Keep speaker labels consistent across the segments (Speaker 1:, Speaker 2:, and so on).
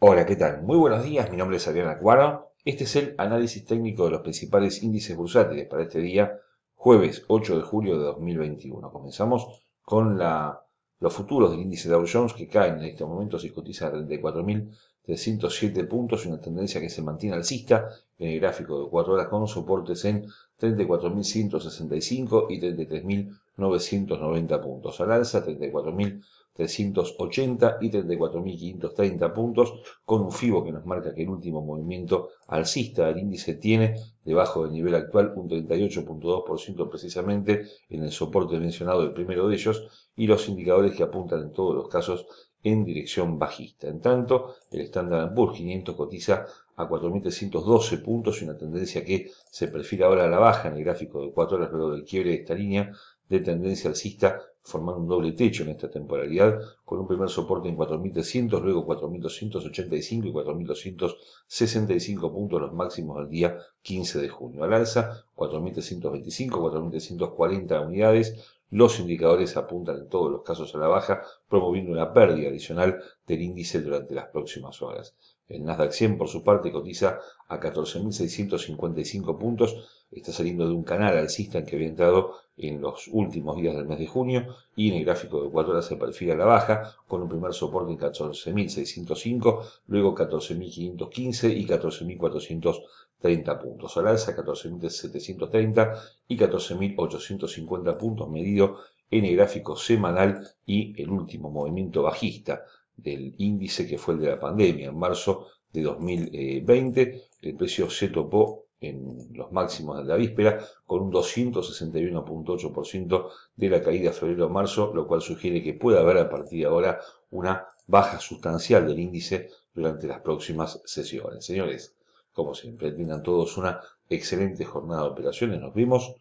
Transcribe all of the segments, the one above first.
Speaker 1: Hola, ¿qué tal? Muy buenos días, mi nombre es Adrián Acuaro. Este es el análisis técnico de los principales índices bursátiles para este día, jueves 8 de julio de 2021. Comenzamos con los futuros del índice Dow Jones que caen en este momento, se cotiza a 34.307 puntos, una tendencia que se mantiene alcista en el gráfico de 4 horas con soportes en 34.165 y 33.990 puntos. Al alza 34.000 380 y 34.530 puntos, con un FIBO que nos marca que el último movimiento alcista del índice tiene debajo del nivel actual un 38.2% precisamente en el soporte mencionado del primero de ellos y los indicadores que apuntan en todos los casos en dirección bajista. En tanto, el estándar Poor's 500 cotiza a 4.312 puntos y una tendencia que se prefiere ahora a la baja en el gráfico de 4 horas luego del quiebre de esta línea de tendencia alcista formando un doble techo en esta temporalidad, con un primer soporte en 4.300, luego 4.285 y 4.265 puntos los máximos del día 15 de junio. Al alza, 4.325, 4.340 unidades. Los indicadores apuntan en todos los casos a la baja, promoviendo una pérdida adicional del índice durante las próximas horas. El Nasdaq 100, por su parte, cotiza a 14.655 puntos. Está saliendo de un canal alcista en que había entrado en los últimos días del mes de junio y en el gráfico de 4 horas se perfila la baja con un primer soporte en 14.605, luego 14.515 y 14.430 puntos. Al alza 14.730 y 14.850 puntos medido en el gráfico semanal y el último movimiento bajista del índice que fue el de la pandemia. En marzo de 2020 el precio se topó en los máximos de la víspera, con un 261.8% de la caída febrero-marzo, lo cual sugiere que puede haber a partir de ahora una baja sustancial del índice durante las próximas sesiones. Señores, como siempre, tengan todos una excelente jornada de operaciones. Nos vemos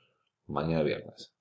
Speaker 1: mañana viernes.